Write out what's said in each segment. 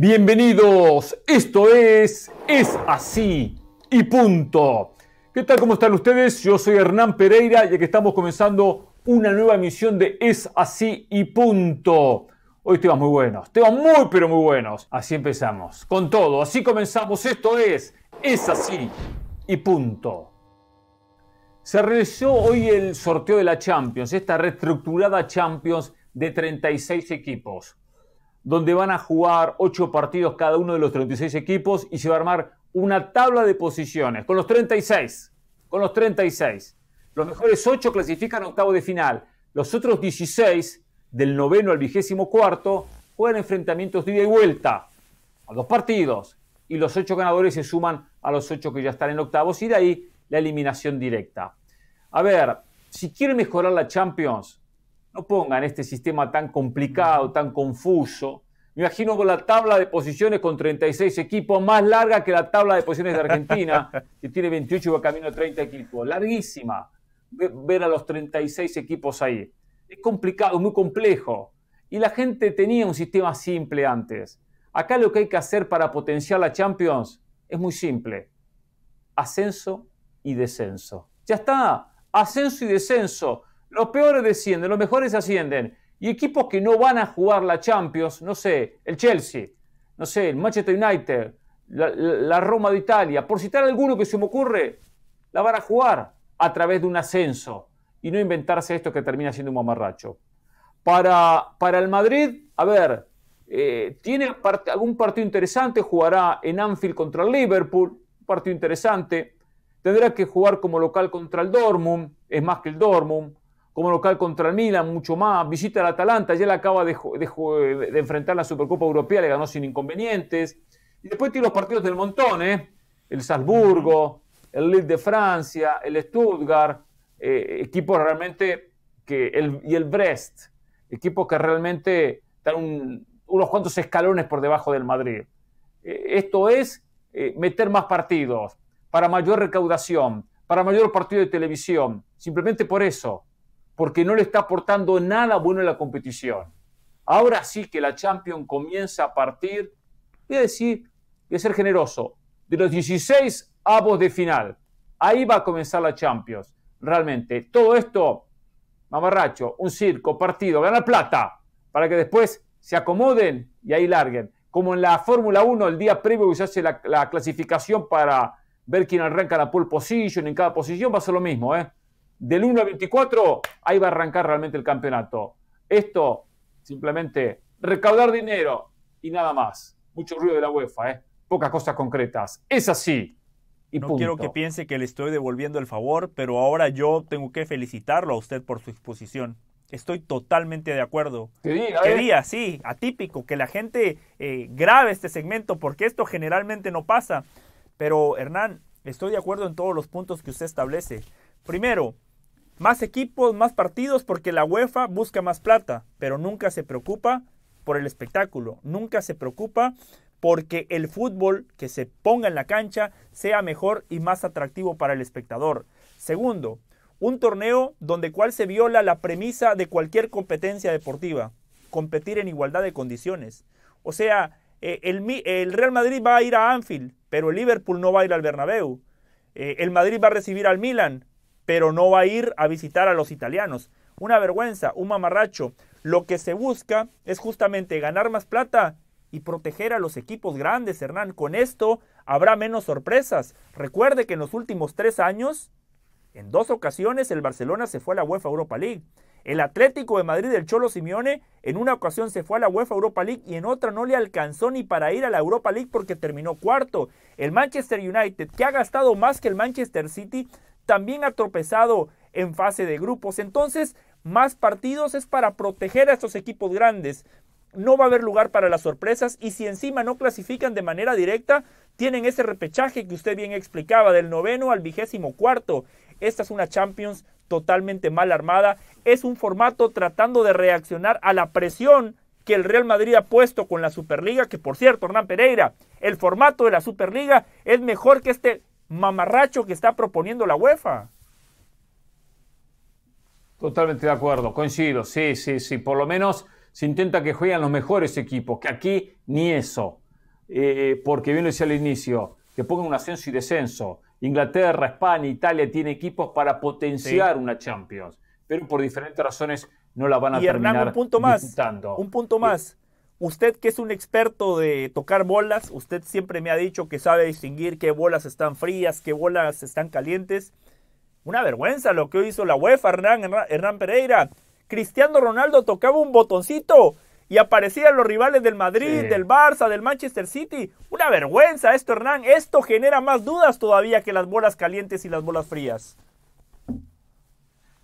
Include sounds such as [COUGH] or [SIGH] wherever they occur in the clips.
Bienvenidos, esto es Es así y punto. ¿Qué tal? ¿Cómo están ustedes? Yo soy Hernán Pereira y aquí estamos comenzando una nueva emisión de Es así y punto. Hoy temas muy buenos, temas muy pero muy buenos. Así empezamos, con todo, así comenzamos. Esto es Es así y punto. Se realizó hoy el sorteo de la Champions, esta reestructurada Champions de 36 equipos donde van a jugar ocho partidos cada uno de los 36 equipos y se va a armar una tabla de posiciones con los 36. Con los 36. Los mejores ocho clasifican a octavo de final. Los otros 16, del noveno al vigésimo cuarto, juegan enfrentamientos de ida y vuelta a dos partidos. Y los ocho ganadores se suman a los ocho que ya están en octavos y de ahí la eliminación directa. A ver, si quiere mejorar la Champions, no pongan este sistema tan complicado, tan confuso. Me imagino con la tabla de posiciones con 36 equipos, más larga que la tabla de posiciones de Argentina, [LAUGHS] que tiene 28 y va camino a 30 equipos. Larguísima ver a los 36 equipos ahí. Es complicado, muy complejo. Y la gente tenía un sistema simple antes. Acá lo que hay que hacer para potenciar la Champions es muy simple. Ascenso y descenso. Ya está. Ascenso y descenso. Los peores descienden, los mejores ascienden. Y equipos que no van a jugar la Champions, no sé, el Chelsea, no sé, el Manchester United, la, Roma de Italia, por citar alguno que se me ocurre, la van a jugar a través de un ascenso y no inventarse esto que termina siendo un mamarracho. Para, para el Madrid, a ver, eh, tiene algún partido interesante, jugará en Anfield contra el Liverpool, partido interesante. Tendrá que jugar como local contra el Dortmund, es más que el Dortmund como local contra el Milan, mucho más, visita al Atalanta, ya le acaba de, enfrentar la Supercopa Europea, le ganó sin inconvenientes, y después tiene los partidos del montón, ¿eh? el Salzburgo, el Lille de Francia, el Stuttgart, eh, equipos realmente que, y el Brest, equipos que realmente están unos cuantos escalones por debajo del Madrid. Eh, esto es eh, meter más partidos, para mayor recaudación, para mayor partido de televisión, simplemente por eso porque no le está aportando nada bueno a la competición. Ahora sí que la Champions comienza a partir, voy a decir, voy a ser generoso, de los 16 avos de final. Ahí va a comenzar la Champions. Realmente, todo esto, mamarracho, un circo, partido, ganar plata, para que después se acomoden y ahí larguen. Como en la Fórmula 1, el día previo que se hace la, clasificación para ver quién arranca la pole position, en cada posición va a ser lo mismo, ¿eh? del 1 al 24, ahí va a arrancar realmente el campeonato. Esto, simplemente recaudar dinero y nada más. Mucho ruido de la UEFA, ¿eh? pocas cosas concretas. Es así. Y no quiero que piense que le estoy devolviendo el favor, pero ahora yo tengo que felicitarlo a usted por su exposición. Estoy totalmente de acuerdo. Qué día, ¿eh? sí, atípico, que la gente eh, grabe este segmento, porque esto generalmente no pasa. Pero Hernán, estoy de acuerdo en todos los puntos que usted establece. Primero, más equipos, más partidos, porque la UEFA busca más plata, pero nunca se preocupa por el espectáculo, nunca se preocupa porque el fútbol que se ponga en la cancha sea mejor y más atractivo para el espectador. Segundo, un torneo donde cual se viola la premisa de cualquier competencia deportiva, competir en igualdad de condiciones. O sea, eh, el, Real Madrid va a ir a Anfield, pero el Liverpool no va a ir al Bernabéu. Eh, el Madrid va a recibir al Milan, pero no va a ir a visitar a los italianos. Una vergüenza, un mamarracho. Lo que se busca es justamente ganar más plata y proteger a los equipos grandes, Hernán. Con esto habrá menos sorpresas. Recuerde que en los últimos tres años, en dos ocasiones, el Barcelona se fue a la UEFA Europa League. El Atlético de Madrid del Cholo Simeone en una ocasión se fue a la UEFA Europa League y en otra no le alcanzó ni para ir a la Europa League porque terminó cuarto. El Manchester United, que ha gastado más que el Manchester City, también ha tropezado en fase de grupos. Entonces, más partidos es para proteger a estos equipos grandes. No va a haber lugar para las sorpresas y si encima no clasifican de manera directa, tienen ese repechaje que usted bien explicaba, del noveno al vigésimo cuarto. Esta es una Champions totalmente mal armada. Es un formato tratando de reaccionar a la presión que el Real Madrid ha puesto con la Superliga, que por cierto, Hernán Pereira, el formato de la Superliga es mejor que este mamarracho que está proponiendo la UEFA. Totalmente de acuerdo, coincido, sí, sí, sí. Por lo menos se intenta que jueguen los mejores equipos, que aquí ni eso. Eh, porque bien lo decía al inicio, que pongan un ascenso y descenso. Inglaterra, España, Italia tienen equipos para potenciar una Champions, pero por diferentes razones no la van a y terminar un punto más, Un punto más. Usted que es un experto de tocar bolas, usted siempre me ha dicho que sabe distinguir qué bolas están frías, qué bolas están calientes. Una vergüenza lo que hizo la UEFA, Hernán, Hernán Pereira. Cristiano Ronaldo tocaba un botoncito y aparecían los rivales del Madrid, del Barça, del Manchester City. Una vergüenza esto, Hernán. Esto genera más dudas todavía que las bolas calientes y las bolas frías.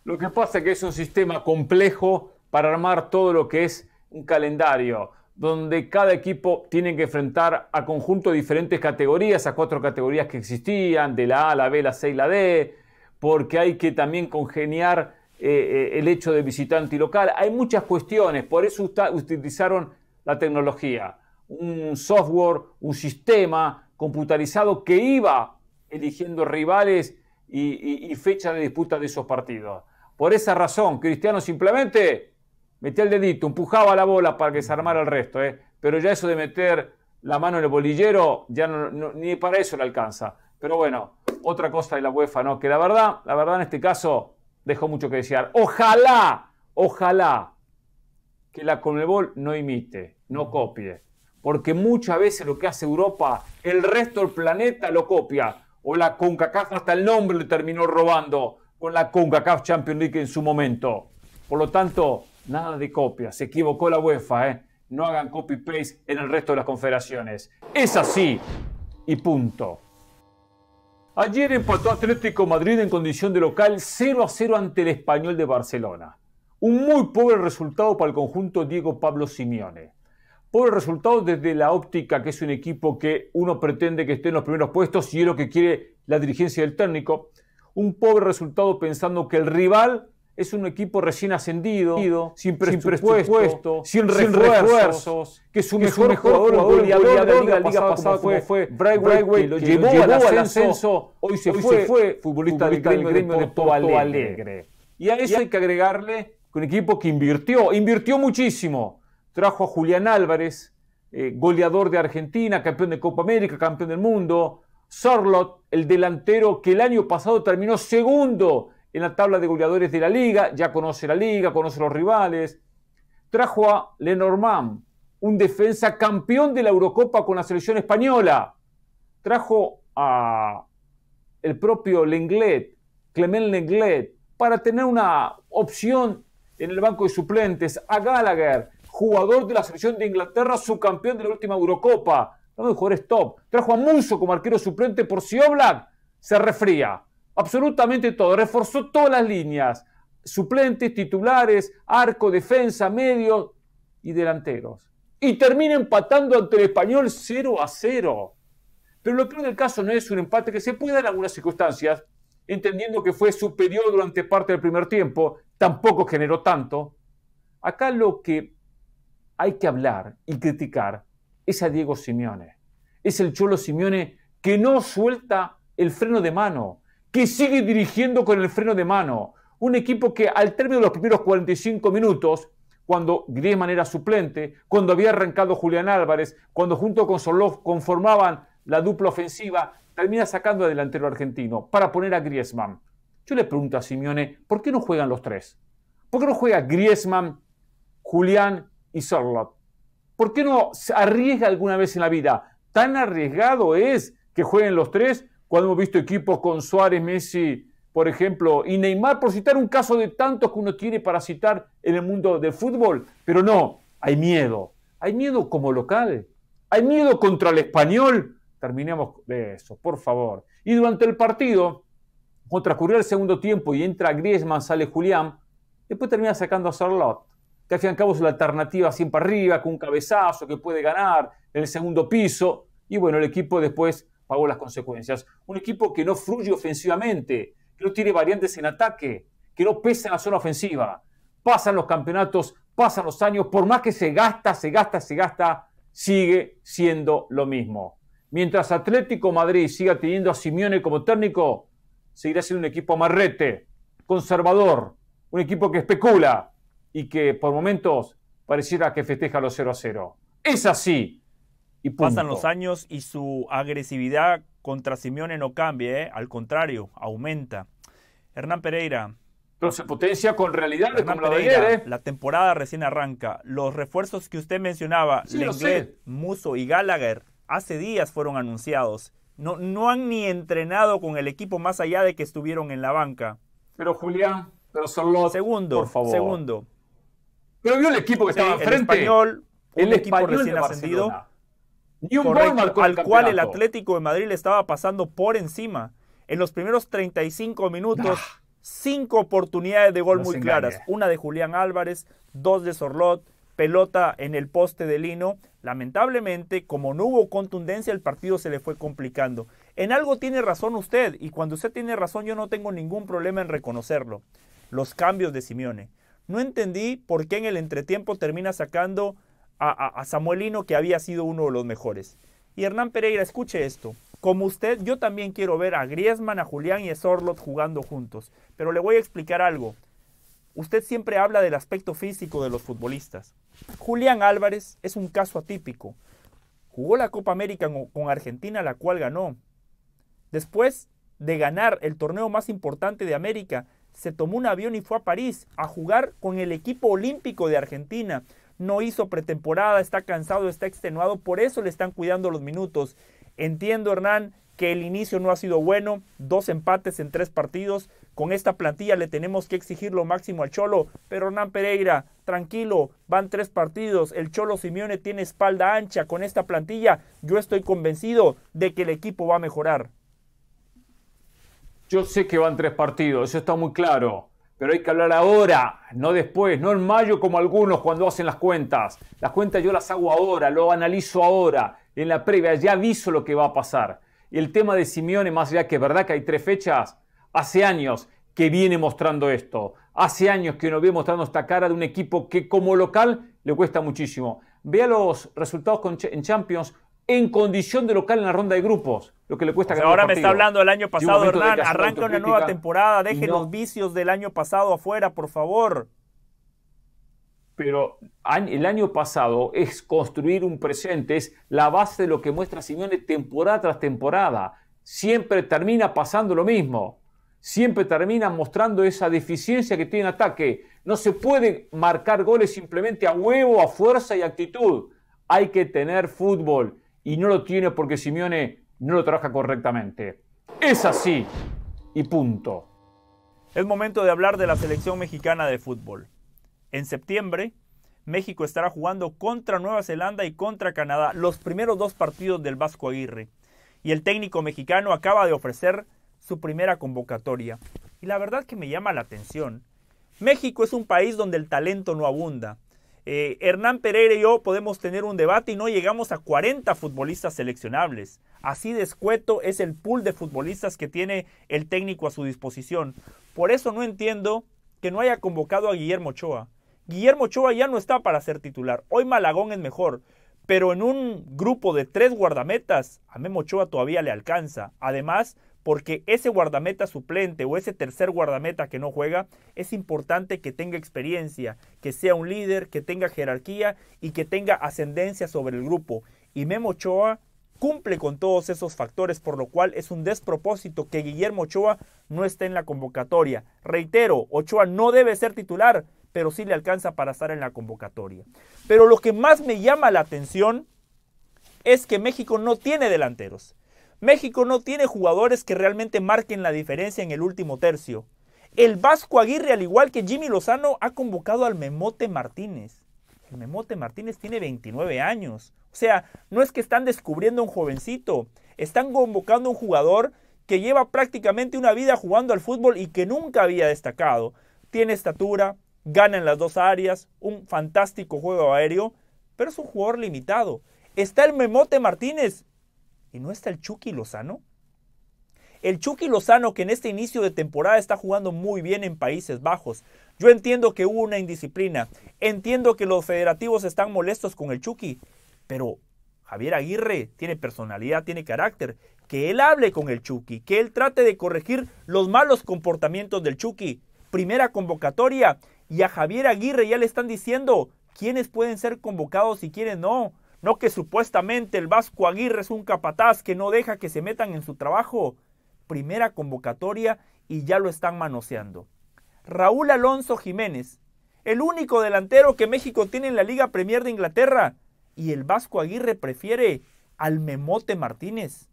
Lo que pasa es que es un sistema complejo para armar todo lo que es un calendario donde cada equipo tiene que enfrentar a conjunto de diferentes categorías, a cuatro categorías que existían, de la A, la B, la C y la D, porque hay que también congeniar eh, eh, el hecho de visitante y local. Hay muchas cuestiones, por eso utilizaron la tecnología, un software, un sistema computarizado que iba eligiendo rivales y, y fecha de disputa de esos partidos. Por esa razón, Cristiano simplemente metía el dedito, empujaba la bola para que se armara el resto, ¿eh? pero ya eso de meter la mano en el bolillero, ya ni para eso le alcanza. Pero bueno, otra cosa de la UEFA, ¿no? Que la verdad, la verdad en este caso dejó mucho que desear. Ojalá, ojalá que la Conmebol no imite, no copie. Porque muchas veces lo que hace Europa, el resto del planeta lo copia. O la CONCACAF hasta el nombre le terminó robando con la CONCACAF Champions League en su momento. Por lo tanto, Nada de copia, se equivocó la UEFA, ¿eh? No hagan copy-paste en el resto de las confederaciones. Es así. Y punto. Ayer empató Atlético Madrid en condición de local 0 a 0 ante el Español de Barcelona. Un muy pobre resultado para el conjunto Diego Pablo Simeone. Pobre resultado desde la óptica que es un equipo que uno pretende que esté en los primeros puestos y es lo que quiere la dirigencia del técnico. Un pobre resultado pensando que el rival es un equipo recién ascendido, sin presupuesto, sin, refuerzos, que su mejor, jugador, goleador, de la liga, pasada, fue, fue que lo llevó, al ascenso, ascenso hoy se fue, futbolista, del de Porto, Y a eso hay que agregarle un equipo que invirtió, invirtió muchísimo. Trajo a Julián Álvarez, eh, goleador de Argentina, campeón de Copa América, campeón del mundo. Sorlot, el delantero que el año pasado terminó segundo en la tabla de goleadores de la liga, ya conoce la liga, conoce los rivales. Trajo a Lenormand, un defensa campeón de la Eurocopa con la selección española. Trajo a el propio Lenglet, Clement Lenglet, para tener una opción en el banco de suplentes. A Gallagher, jugador de la selección de Inglaterra, subcampeón de la última Eurocopa. No mejor stop top. Trajo a Muso como arquero suplente por si Oblak se refría absolutamente todo, reforzó todas las líneas, suplentes, titulares, arco, defensa, medio y delanteros. Y termina empatando ante el español 0 a 0. Pero lo peor del caso no es un empate que se puede dar en algunas circunstancias, entendiendo que fue superior durante parte del primer tiempo, tampoco generó tanto. Acá lo que hay que hablar y criticar es a Diego Simeone. Es el Cholo Simeone que no suelta el freno de mano, que sigue dirigiendo con el freno de mano. Un equipo que al término de los primeros 45 minutos, cuando Griezmann era suplente, cuando había arrancado Julián Álvarez, cuando junto con Solov conformaban la dupla ofensiva, termina sacando al delantero argentino para poner a Griezmann. Yo le pregunto a Simeone, ¿por qué no juegan los tres? ¿Por qué no juega Griezmann, Julián y Sorlot? ¿Por qué no se arriesga alguna vez en la vida? Tan arriesgado es que jueguen los tres cuando hemos visto equipos con Suárez, Messi, por ejemplo, y Neymar, por citar un caso de tantos que uno tiene para citar en el mundo del fútbol. Pero no, hay miedo. Hay miedo como local. Hay miedo contra el español. Terminemos de eso, por favor. Y durante el partido, transcurrió el segundo tiempo y entra Griezmann, sale Julián, después termina sacando a Charlotte que al fin y al cabo es la alternativa siempre arriba, con un cabezazo que puede ganar en el segundo piso. Y bueno, el equipo después pagó las consecuencias. Un equipo que no fluye ofensivamente, que no tiene variantes en ataque, que no pesa en la zona ofensiva. Pasan los campeonatos, pasan los años, por más que se gasta, se gasta, se gasta, sigue siendo lo mismo. Mientras Atlético Madrid siga teniendo a Simeone como técnico, seguirá siendo un equipo amarrete, conservador, un equipo que especula y que por momentos pareciera que festeja los 0 a 0. Es así Pasan los años y su agresividad contra Simeone no cambia, ¿eh? al contrario, aumenta. Hernán Pereira. Pero se potencia con realidad. ¿eh? la temporada recién arranca. Los refuerzos que usted mencionaba, Lenglet, Muso y Gallagher, hace días fueron anunciados. No, no han ni entrenado con el equipo más allá de que estuvieron en la banca. Pero Julián, pero solo segundo, por favor. Segundo. Pero vio el equipo que estaba enfrente. El español, el equipo recién ascendido un gol al cual el Atlético de Madrid le estaba pasando por encima. En los primeros 35 minutos, ah. cinco oportunidades de gol muy claras. Una de Julián Álvarez, dos de Sorlot, pelota en el poste de Lino. Lamentablemente, como no hubo contundencia, el partido se le fue complicando. En algo tiene razón usted, y cuando usted tiene razón yo no tengo ningún problema en reconocerlo. Los cambios de Simeone. No entendí por qué en el entretiempo termina sacando a, Samuelino, que había sido uno de los mejores. Y Hernán Pereira, escuche esto. Como usted, yo también quiero ver a Griezmann, a Julián y a Sorlot jugando juntos. Pero le voy a explicar algo. Usted siempre habla del aspecto físico de los futbolistas. Julián Álvarez es un caso atípico. Jugó la Copa América con Argentina, la cual ganó. Después de ganar el torneo más importante de América, se tomó un avión y fue a París a jugar con el equipo olímpico de Argentina no hizo pretemporada, está cansado, está extenuado, por eso le están cuidando los minutos. Entiendo, Hernán, que el inicio no ha sido bueno, dos empates en tres partidos. Con esta plantilla le tenemos que exigir lo máximo al Cholo, pero Hernán Pereira, tranquilo, van tres partidos, el Cholo Simeone tiene espalda ancha con esta plantilla, yo estoy convencido de que el equipo va a mejorar. Yo sé que van tres partidos, eso está muy claro pero hay que hablar ahora, no después, no en mayo como algunos cuando hacen las cuentas. Las cuentas yo las hago ahora, lo analizo ahora, en la previa, ya aviso lo que va a pasar. El tema de Simeone, más allá que verdad que hay tres fechas, hace años que viene mostrando esto. Hace años que nos viene mostrando esta cara de un equipo que como local le cuesta muchísimo. Vea los resultados en Champions en condición de local en la ronda de grupos, lo que le cuesta Ahora me está hablando el año pasado, Hernán. arranca una nueva temporada, dejen los vicios del año pasado afuera, por favor. Pero el año pasado es construir un presente, es la base de lo que muestra Simeone temporada tras temporada. Siempre termina pasando lo mismo. Siempre termina mostrando esa deficiencia que tiene en ataque. No se puede marcar goles simplemente a huevo, a fuerza y actitud. Hay que tener fútbol y no lo tiene porque Simeone no lo trabaja correctamente. Es así y punto. Es momento de hablar de la selección mexicana de fútbol. En septiembre, México estará jugando contra Nueva Zelanda y contra Canadá, los primeros dos partidos del Vasco Aguirre. Y el técnico mexicano acaba de ofrecer su primera convocatoria. Y la verdad que me llama la atención. México es un país donde el talento no abunda, eh, Hernán Pereira y yo podemos tener un debate y no llegamos a 40 futbolistas seleccionables. Así de escueto es el pool de futbolistas que tiene el técnico a su disposición. Por eso no entiendo que no haya convocado a Guillermo Ochoa. Guillermo Ochoa ya no está para ser titular. Hoy Malagón es mejor. Pero en un grupo de tres guardametas, a Memo Ochoa todavía le alcanza. Además, porque ese guardameta suplente o ese tercer guardameta que no juega, es importante que tenga experiencia, que sea un líder, que tenga jerarquía y que tenga ascendencia sobre el grupo. Y Memo Ochoa cumple con todos esos factores, por lo cual es un despropósito que Guillermo Ochoa no esté en la convocatoria. Reitero, Ochoa no debe ser titular, pero sí le alcanza para estar en la convocatoria. Pero lo que más me llama la atención es que México no tiene delanteros. México no tiene jugadores que realmente marquen la diferencia en el último tercio. El Vasco Aguirre, al igual que Jimmy Lozano, ha convocado al Memote Martínez. El Memote Martínez tiene 29 años. O sea, no es que están descubriendo un jovencito. Están convocando a un jugador que lleva prácticamente una vida jugando al fútbol y que nunca había destacado. Tiene estatura, gana en las dos áreas, un fantástico juego aéreo, pero es un jugador limitado. Está el Memote Martínez, ¿Y no está el Chucky Lozano? El Chucky Lozano que en este inicio de temporada está jugando muy bien en Países Bajos. Yo entiendo que hubo una indisciplina, entiendo que los federativos están molestos con el Chucky, pero Javier Aguirre tiene personalidad, tiene carácter. Que él hable con el Chucky, que él trate de corregir los malos comportamientos del Chucky. Primera convocatoria y a Javier Aguirre ya le están diciendo quiénes pueden ser convocados y quiénes no. No que supuestamente el Vasco Aguirre es un capataz que no deja que se metan en su trabajo. Primera convocatoria y ya lo están manoseando. Raúl Alonso Jiménez, el único delantero que México tiene en la Liga Premier de Inglaterra. Y el Vasco Aguirre prefiere al Memote Martínez.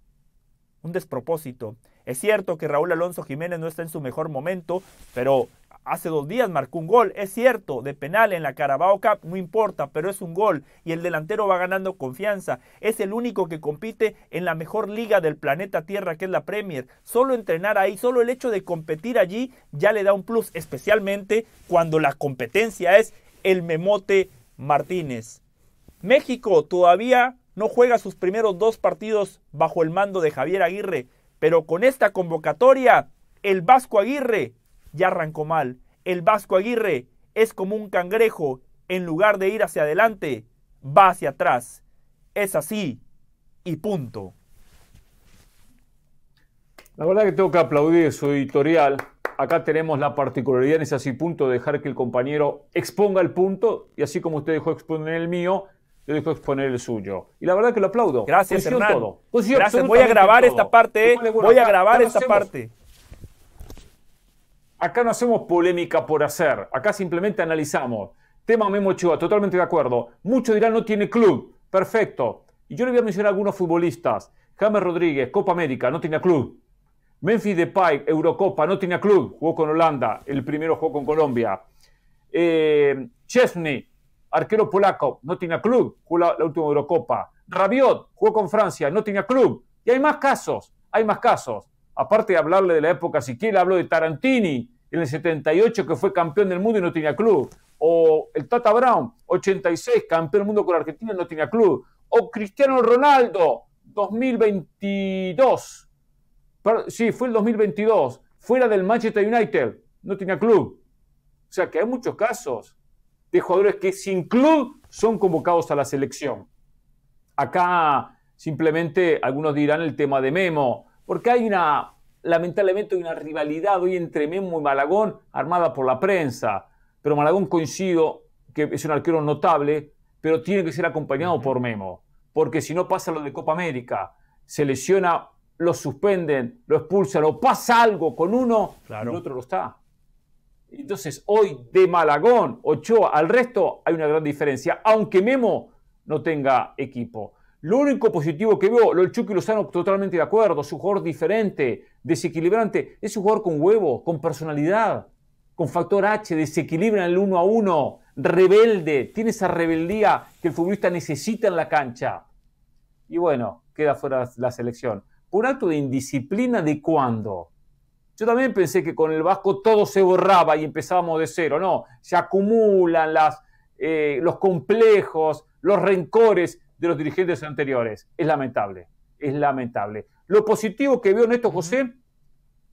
Un despropósito. Es cierto que Raúl Alonso Jiménez no está en su mejor momento, pero Hace dos días marcó un gol, es cierto, de penal en la Carabao Cup, no importa, pero es un gol y el delantero va ganando confianza. Es el único que compite en la mejor liga del planeta Tierra, que es la Premier. Solo entrenar ahí, solo el hecho de competir allí ya le da un plus, especialmente cuando la competencia es el Memote Martínez. México todavía no juega sus primeros dos partidos bajo el mando de Javier Aguirre, pero con esta convocatoria, el Vasco Aguirre ya arrancó mal. El Vasco Aguirre es como un cangrejo, en lugar de ir hacia adelante, va hacia atrás. Es así y punto. La verdad que tengo que aplaudir su editorial. Acá tenemos la particularidad en ese así punto de dejar que el compañero exponga el punto y así como usted dejó exponer el mío, yo dejo exponer el suyo. Y la verdad que lo aplaudo. Gracias, Hernán. Gracias. Voy a grabar esta parte. ¿eh? Voy a grabar esta parte. Acá no hacemos polémica por hacer, acá simplemente analizamos. Tema Memo Ochoa, totalmente de acuerdo. Muchos dirán no tiene club, perfecto. Y yo le voy a mencionar algunos futbolistas. James Rodríguez, Copa América, no tenía club. Memphis Depay, Eurocopa, no tenía club, jugó con Holanda, el primero jugó con Colombia. Eh, Chesney, arquero polaco, no tenía club, jugó la, última Eurocopa. Rabiot, jugó con Francia, no tenía club. Y hay más casos, hay más casos. Aparte de hablarle de la época, si quiere, hablo de Tarantini, en el 78 que fue campeón del mundo y no tenía club. O el Tata Brown, 86, campeón del mundo con Argentina y no tenía club. O Cristiano Ronaldo, 2022. sí, fue el 2022, fuera del Manchester United, no tenía club. O sea que hay muchos casos de jugadores que sin club son convocados a la selección. Acá simplemente algunos dirán el tema de Memo, porque hay una lamentablemente hay una rivalidad hoy entre Memo y Malagón armada por la prensa. Pero Malagón coincido que es un arquero notable, pero tiene que ser acompañado por Memo, porque si no pasa lo de Copa América, se lesiona, lo suspenden, lo expulsan o pasa algo con uno, el otro lo está. Entonces, hoy de Malagón, Ochoa, al resto hay una gran diferencia, aunque Memo no tenga equipo. Lo único positivo que veo, lo el Chucky Lozano, totalmente de acuerdo, es un jugador diferente, desequilibrante, es un jugador con huevo, con personalidad, con factor H, desequilibra el uno a uno, rebelde, tiene esa rebeldía que el futbolista necesita en la cancha. Y bueno, queda fuera la selección. Un acto de indisciplina de cuándo. Yo también pensé que con el Vasco todo se borraba y empezábamos de cero. No, se acumulan las, eh, los complejos, los rencores, de los dirigentes anteriores. Es lamentable, es lamentable. Lo positivo que veo en esto, José,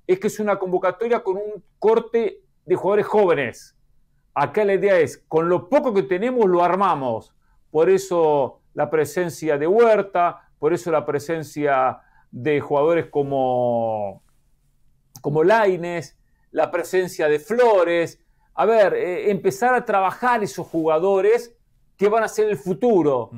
es que es una convocatoria con un corte de jugadores jóvenes. Acá la idea es, con lo poco que tenemos, lo armamos. Por eso la presencia de Huerta, por eso la presencia de jugadores como, como Laines, la presencia de Flores. A ver, eh, empezar a trabajar esos jugadores que van a ser el futuro.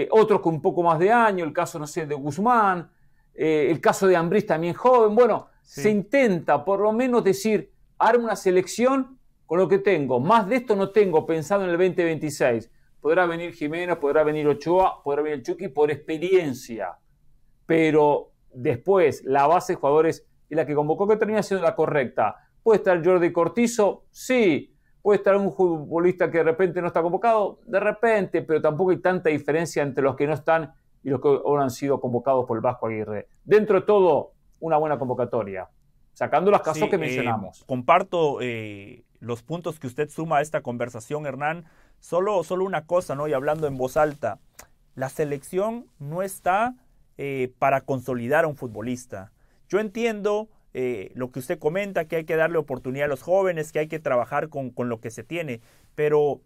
Eh, otros con un poco más de año, el caso, no sé, de Guzmán, eh, el caso de Ambrís también joven. Bueno, se intenta por lo menos decir, arma una selección con lo que tengo. Más de esto no tengo pensado en el 2026. Podrá venir Jiménez, podrá venir Ochoa, podrá venir Chucky por experiencia. Pero después, la base de jugadores y la que convocó que termina siendo la correcta. ¿Puede estar Jordi Cortizo? Sí. Puede estar un futbolista que de repente no está convocado, de repente, pero tampoco hay tanta diferencia entre los que no están y los que ahora han sido convocados por el Vasco Aguirre. Dentro de todo, una buena convocatoria, sacando los casos que eh, mencionamos. comparto eh, los puntos que usted suma a esta conversación, Hernán. Solo, solo una cosa, ¿no? Y hablando en voz alta, la selección no está eh, para consolidar a un futbolista. Yo entiendo eh, lo que usted comenta, que hay que darle oportunidad a los jóvenes, que hay que trabajar con, lo que se tiene. Pero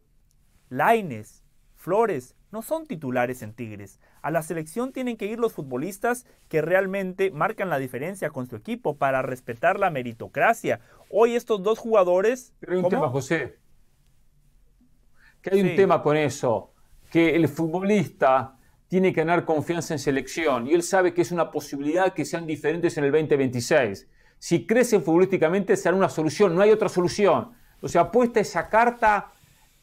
Laines, Flores, no son titulares en Tigres. A la selección tienen que ir los futbolistas que realmente marcan la diferencia con su equipo para respetar la meritocracia. Hoy estos dos jugadores... Pero hay un tema, José. Que hay un tema con eso. Que el futbolista tiene que ganar confianza en selección y él sabe que es una posibilidad que sean diferentes en el 2026. Si crecen futbolísticamente será una solución, no hay otra solución. O sea, apuesta esa carta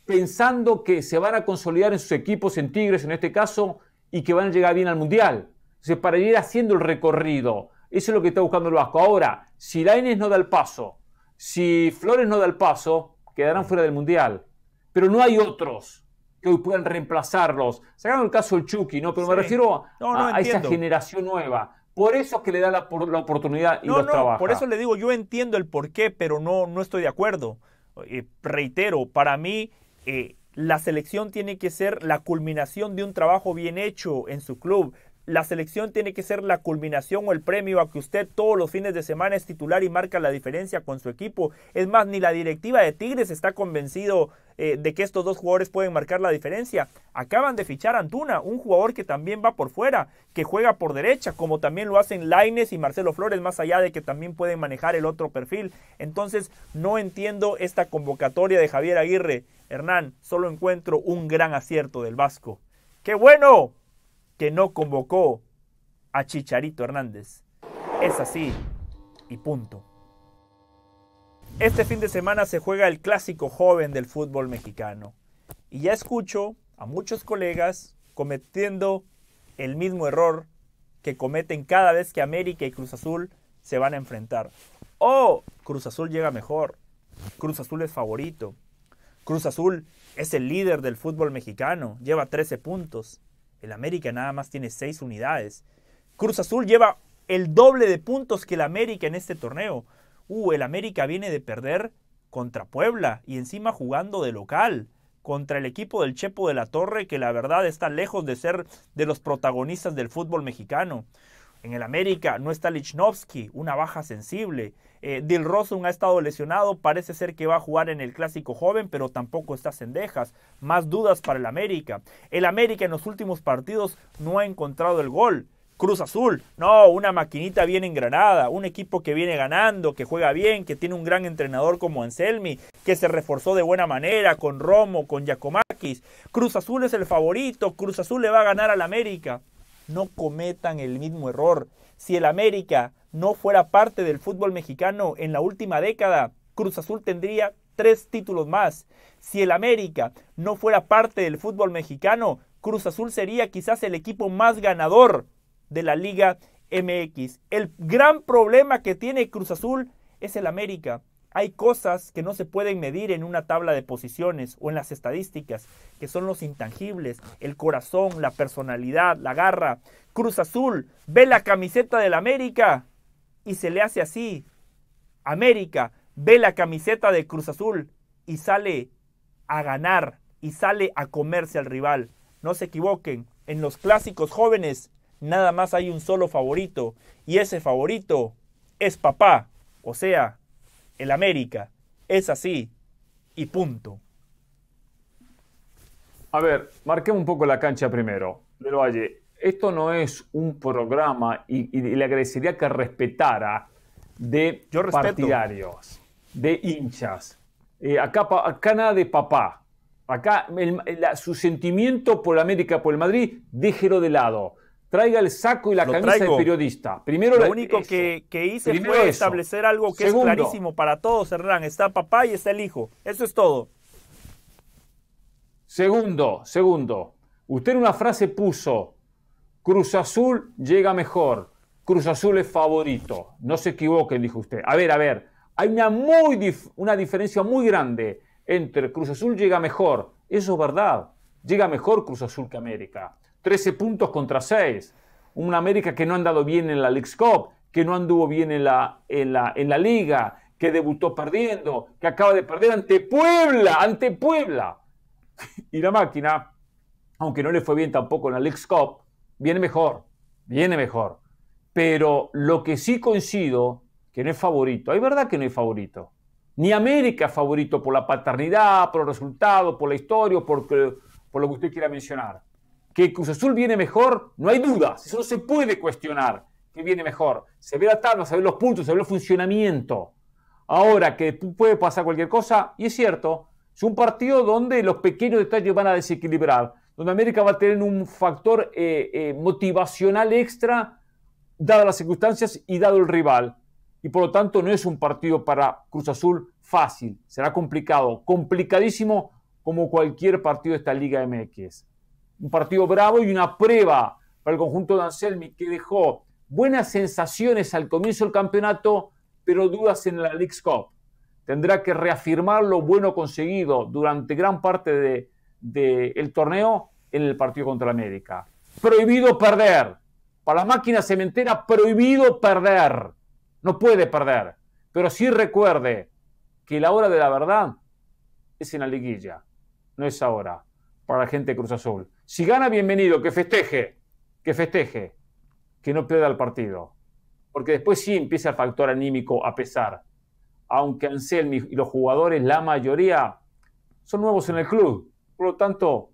pensando que se van a consolidar en sus equipos, en Tigres en este caso, y que van a llegar bien al Mundial. O sea, para ir haciendo el recorrido. Eso es lo que está buscando el Vasco. Ahora, si Laines no da el paso, si Flores no da el paso, quedarán fuera del Mundial. Pero no hay otros que hoy puedan reemplazarlos. Sacaron el caso del Chucky, ¿no? Pero me refiero a, esa generación nueva. Por eso es que le da la, oportunidad y los no, Por eso le digo, yo entiendo el porqué, pero no, no estoy de acuerdo. reitero, para mí eh, la selección tiene que ser la culminación de un trabajo bien hecho en su club la selección tiene que ser la culminación o el premio a que usted todos los fines de semana es titular y marca la diferencia con su equipo. Es más, ni la directiva de Tigres está convencido eh, de que estos dos jugadores pueden marcar la diferencia. Acaban de fichar a Antuna, un jugador que también va por fuera, que juega por derecha, como también lo hacen Laines y Marcelo Flores, más allá de que también pueden manejar el otro perfil. Entonces, no entiendo esta convocatoria de Javier Aguirre. Hernán, solo encuentro un gran acierto del Vasco. ¡Qué bueno! que no convocó a Chicharito Hernández. Es así y punto. Este fin de semana se juega el clásico joven del fútbol mexicano. Y ya escucho a muchos colegas cometiendo el mismo error que cometen cada vez que América y Cruz Azul se van a enfrentar. Oh, Cruz Azul llega mejor. Cruz Azul es favorito. Cruz Azul es el líder del fútbol mexicano. Lleva 13 puntos. El América nada más tiene seis unidades. Cruz Azul lleva el doble de puntos que el América en este torneo. Uh, el América viene de perder contra Puebla y encima jugando de local contra el equipo del Chepo de la Torre que la verdad está lejos de ser de los protagonistas del fútbol mexicano. En el América no está Lichnowsky, una baja sensible. del eh, Dil ha estado lesionado, parece ser que va a jugar en el clásico joven, pero tampoco está Cendejas. Más dudas para el América. El América en los últimos partidos no ha encontrado el gol. Cruz Azul, no, una maquinita bien engranada, un equipo que viene ganando, que juega bien, que tiene un gran entrenador como Anselmi, que se reforzó de buena manera con Romo, con Giacomakis. Cruz Azul es el favorito, Cruz Azul le va a ganar al América no cometan el mismo error. Si el América no fuera parte del fútbol mexicano en la última década, Cruz Azul tendría tres títulos más. Si el América no fuera parte del fútbol mexicano, Cruz Azul sería quizás el equipo más ganador de la Liga MX. El gran problema que tiene Cruz Azul es el América hay cosas que no se pueden medir en una tabla de posiciones o en las estadísticas, que son los intangibles, el corazón, la personalidad, la garra. Cruz Azul ve la camiseta del América y se le hace así. América ve la camiseta de Cruz Azul y sale a ganar y sale a comerse al rival. No se equivoquen, en los clásicos jóvenes nada más hay un solo favorito y ese favorito es papá, o sea, el América. Es así. Y punto. A ver, marquemos un poco la cancha primero. Del esto no es un programa y, le agradecería que respetara de partidarios, de hinchas. Eh, acá, nada de papá. Acá su sentimiento por América, por el Madrid, déjelo de lado traiga el saco y la camisa de periodista. Primero lo único que, hice fue establecer algo que es clarísimo para todos, Hernán. Está papá y está el hijo. Eso es todo. Segundo, segundo, usted en una frase puso, Cruz Azul llega mejor, Cruz Azul es favorito. No se equivoquen, dijo usted. A ver, a ver, hay una, muy una diferencia muy grande entre Cruz Azul llega mejor, eso es verdad, llega mejor Cruz Azul que América. 13 puntos contra 6. Una América que no ha andado bien en la League Cup, que no anduvo bien en la, en la, Liga, que debutó perdiendo, que acaba de perder ante Puebla, ante Puebla. [LAUGHS] Y la máquina, aunque no le fue bien tampoco en la League Cup, viene mejor, viene mejor. Pero lo que sí coincido, que no es favorito, hay verdad que no es favorito. Ni América favorito por la paternidad, por el resultado, por la historia, por, por lo que usted quiera mencionar. Que Cruz Azul viene mejor, no hay dudas, eso no se puede cuestionar, que viene mejor. Se ve la tabla, se ven los puntos, se ve el funcionamiento. Ahora que puede pasar cualquier cosa, y es cierto, es un partido donde los pequeños detalles van a desequilibrar, donde América va a tener un factor eh, eh, motivacional extra, dadas las circunstancias y dado el rival. Y por lo tanto no es un partido para Cruz Azul fácil, será complicado, complicadísimo como cualquier partido de esta Liga MX un partido bravo y una prueba para el conjunto de Anselmi que dejó buenas sensaciones al comienzo del campeonato, pero dudas en la League Cup. Tendrá que reafirmar lo bueno conseguido durante gran parte del de, torneo en el partido contra América. Prohibido perder. Para la máquina cementera, prohibido perder. No puede perder. Pero sí recuerde que la hora de la verdad es en la liguilla, no es ahora, para la gente de Cruz Azul. Si gana, bienvenido, que festeje, que festeje, que no pierda el partido. Porque después sí empieza el factor anímico a pesar. Aunque Anselmi y los jugadores, la mayoría, son nuevos en el club. Por lo tanto,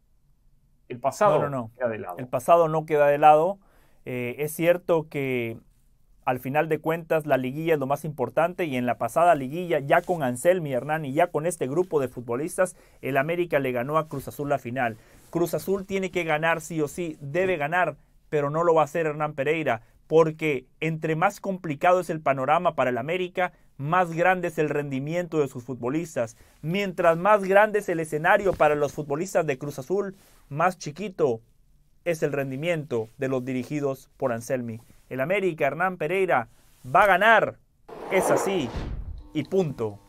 el pasado no, queda de lado. El pasado no queda de lado. Eh, es cierto que al final de cuentas la liguilla es lo más importante y en la pasada liguilla ya con Anselmi Hernán y ya con este grupo de futbolistas el América le ganó a Cruz Azul la final. Cruz Azul tiene que ganar sí o sí, debe ganar, pero no lo va a hacer Hernán Pereira porque entre más complicado es el panorama para el América, más grande es el rendimiento de sus futbolistas. Mientras más grande es el escenario para los futbolistas de Cruz Azul, más chiquito es el rendimiento de los dirigidos por Anselmi. El América, Hernán Pereira, va a ganar. Es así. Y punto.